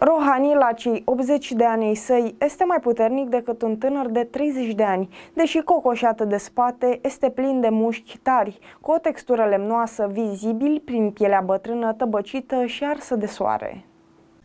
Rohani, la cei 80 de ani ei săi, este mai puternic decât un tânăr de 30 de ani, deși cocoșată de spate, este plin de mușchi tari, cu o textură lemnoasă vizibil prin pielea bătrână, tăbăcită și arsă de soare.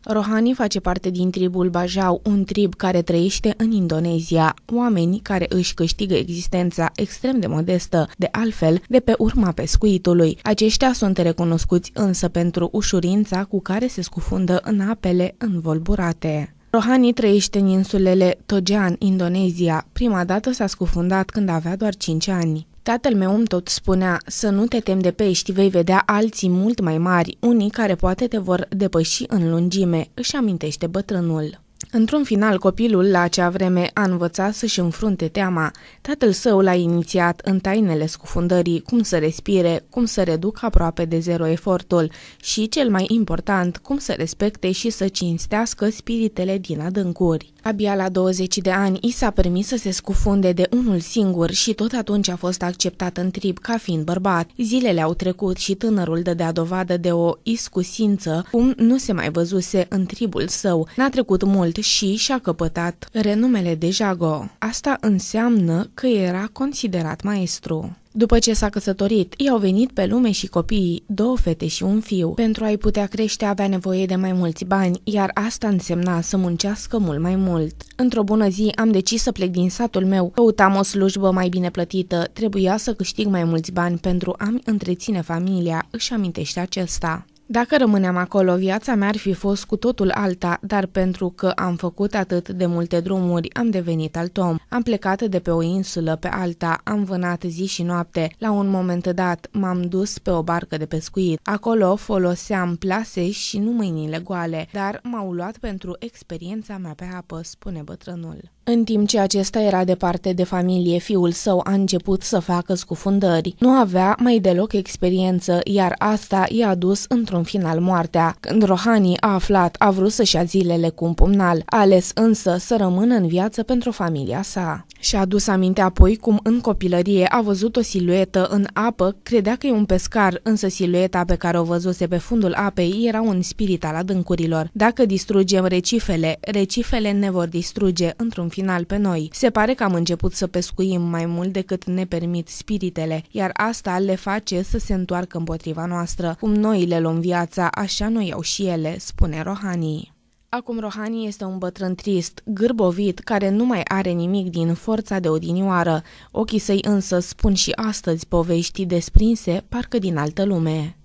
Rohani face parte din tribul Bajau, un trib care trăiește în Indonezia, oameni care își câștigă existența extrem de modestă, de altfel, de pe urma pescuitului. Aceștia sunt recunoscuți însă pentru ușurința cu care se scufundă în apele învolburate. Rohani trăiește în insulele Togean, Indonezia. Prima dată s-a scufundat când avea doar 5 ani. Tatăl meu îmi tot spunea să nu te temi de pești, vei vedea alții mult mai mari, unii care poate te vor depăși în lungime, își amintește bătrânul. Într-un final, copilul la acea vreme a învățat să-și înfrunte teama. Tatăl său l-a inițiat în tainele scufundării, cum să respire, cum să reducă aproape de zero efortul și, cel mai important, cum să respecte și să cinstească spiritele din adâncuri. Abia la 20 de ani i s-a permis să se scufunde de unul singur și tot atunci a fost acceptat în trib ca fiind bărbat. Zilele au trecut și tânărul dădea dovadă de o iscusință, cum nu se mai văzuse în tribul său. N-a trecut mult și și-a căpătat renumele de Jago. Asta înseamnă că era considerat maestru. După ce s-a căsătorit, i-au venit pe lume și copiii, două fete și un fiu. Pentru a-i putea crește avea nevoie de mai mulți bani, iar asta însemna să muncească mult mai mult. Într-o bună zi am decis să plec din satul meu, căutam o slujbă mai bine plătită, trebuia să câștig mai mulți bani pentru a-mi întreține familia, își amintește acesta. Dacă rămâneam acolo, viața mea ar fi fost cu totul alta, dar pentru că am făcut atât de multe drumuri, am devenit alt om. Am plecat de pe o insulă pe alta, am vânat zi și noapte. La un moment dat, m-am dus pe o barcă de pescuit. Acolo foloseam plase și nu mâinile goale, dar m-au luat pentru experiența mea pe apă, spune bătrânul. În timp ce acesta era departe de familie, fiul său a început să facă scufundări. Nu avea mai deloc experiență, iar asta i-a dus într-un final moartea. Când Rohani a aflat, a vrut să-și ia zilele cu un pumnal, a ales însă să rămână în viață pentru familia sa. Și-a adus aminte apoi cum în copilărie a văzut o siluetă în apă, credea că e un pescar, însă silueta pe care o văzuse pe fundul apei era un spirit al adâncurilor. Dacă distrugem recifele, recifele ne vor distruge într-un final pe noi. Se pare că am început să pescuim mai mult decât ne permit spiritele, iar asta le face să se întoarcă împotriva noastră. Cum noi le luăm viața, așa noi iau și ele, spune Rohani. Acum Rohani este un bătrân trist, gârbovit, care nu mai are nimic din forța de odinioară. Ochii săi însă spun și astăzi povești desprinse, parcă din altă lume.